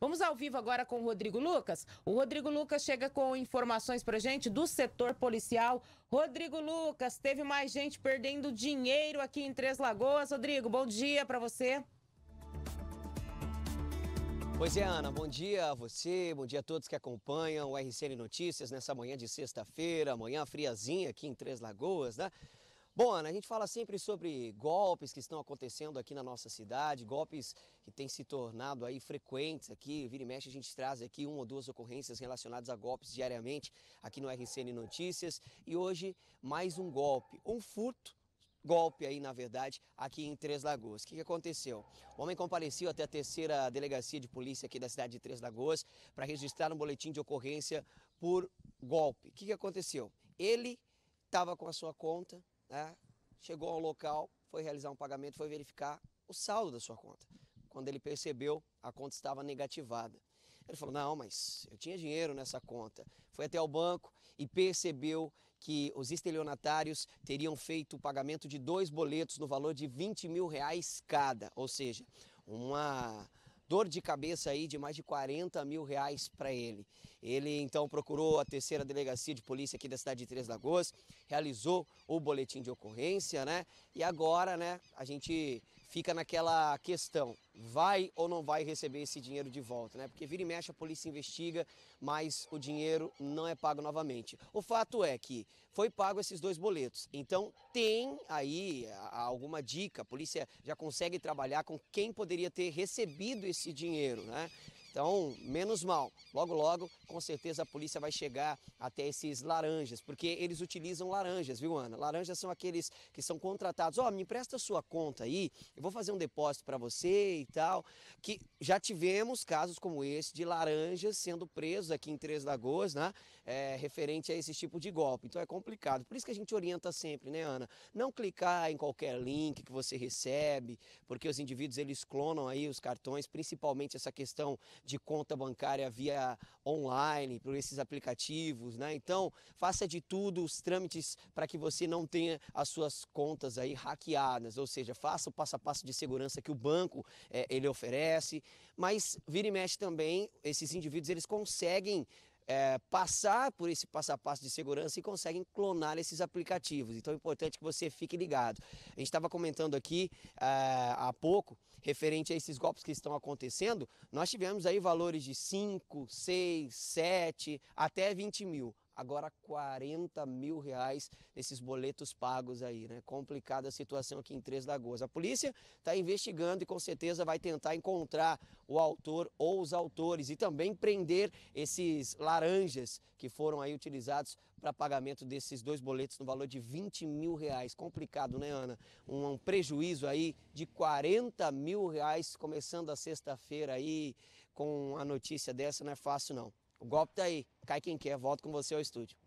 Vamos ao vivo agora com o Rodrigo Lucas. O Rodrigo Lucas chega com informações para gente do setor policial. Rodrigo Lucas, teve mais gente perdendo dinheiro aqui em Três Lagoas. Rodrigo, bom dia para você. Pois é, Ana, bom dia a você, bom dia a todos que acompanham o RCN Notícias nessa manhã de sexta-feira, manhã friazinha aqui em Três Lagoas, né? Bom, Ana, a gente fala sempre sobre golpes que estão acontecendo aqui na nossa cidade, golpes que têm se tornado aí frequentes aqui. Vira e mexe, a gente traz aqui uma ou duas ocorrências relacionadas a golpes diariamente aqui no RCN Notícias. E hoje, mais um golpe, um furto golpe aí, na verdade, aqui em Três Lagoas. O que, aconteceu? O homem compareceu até a terceira delegacia de polícia aqui da cidade de Três Lagoas para registrar um boletim de ocorrência por golpe. O que, aconteceu? Ele estava com a sua conta, né, chegou ao local, foi realizar um pagamento, foi verificar o saldo da sua conta. Quando ele percebeu, a conta estava negativada. Ele falou: Não, mas eu tinha dinheiro nessa conta. Foi até o banco e percebeu que os estelionatários teriam feito o pagamento de dois boletos no valor de 20 mil reais cada, ou seja, uma dor de cabeça aí de mais de 40 mil reais para ele. Ele então procurou a terceira delegacia de polícia aqui da cidade de Três Lagoas, realizou o boletim de ocorrência, né? E agora, né, a gente fica naquela questão, vai ou não vai receber esse dinheiro de volta, né? Porque vira e mexe a polícia investiga, mas o dinheiro não é pago novamente. O fato é que foi pago esses dois boletos. Então tem aí alguma dica, a polícia já consegue trabalhar com quem poderia ter recebido esse dinheiro, né? Então, menos mal. Logo, logo, com certeza a polícia vai chegar até esses laranjas, porque eles utilizam laranjas, viu, Ana? Laranjas são aqueles que são contratados. Ó, oh, me empresta sua conta aí, eu vou fazer um depósito para você e tal. Que já tivemos casos como esse de laranjas sendo presos aqui em Três Lagoas, né? É, referente a esse tipo de golpe. Então é complicado. Por isso que a gente orienta sempre, né, Ana? Não clicar em qualquer link que você recebe, porque os indivíduos eles clonam aí os cartões, principalmente essa questão de conta bancária via online, por esses aplicativos, né? Então, faça de tudo os trâmites para que você não tenha as suas contas aí hackeadas, ou seja, faça o passo a passo de segurança que o banco é, ele oferece, mas vira e mexe também, esses indivíduos eles conseguem é, passar por esse passo a passo de segurança e conseguem clonar esses aplicativos. Então é importante que você fique ligado. A gente estava comentando aqui é, há pouco, referente a esses golpes que estão acontecendo, nós tivemos aí valores de 5, 6, 7, até 20 mil agora 40 mil reais nesses boletos pagos aí, né? Complicada a situação aqui em Três Lagoas. A polícia está investigando e com certeza vai tentar encontrar o autor ou os autores e também prender esses laranjas que foram aí utilizados para pagamento desses dois boletos no valor de 20 mil reais. Complicado, né, Ana? Um, um prejuízo aí de 40 mil reais começando a sexta-feira aí com a notícia dessa, não é fácil não. O golpe tá aí. Cai quem quer. Volto com você ao estúdio.